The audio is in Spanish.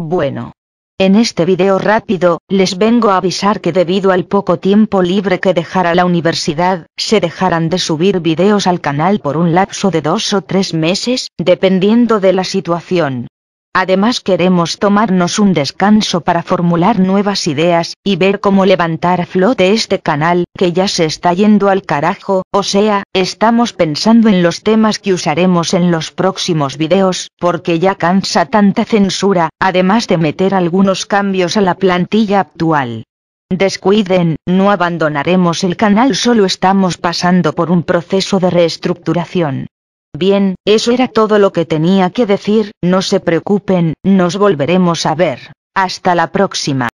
Bueno. En este video rápido, les vengo a avisar que debido al poco tiempo libre que dejara la universidad, se dejarán de subir videos al canal por un lapso de dos o tres meses, dependiendo de la situación. Además queremos tomarnos un descanso para formular nuevas ideas, y ver cómo levantar a flote este canal, que ya se está yendo al carajo, o sea, estamos pensando en los temas que usaremos en los próximos videos, porque ya cansa tanta censura, además de meter algunos cambios a la plantilla actual. Descuiden, no abandonaremos el canal, solo estamos pasando por un proceso de reestructuración. Bien, eso era todo lo que tenía que decir, no se preocupen, nos volveremos a ver. Hasta la próxima.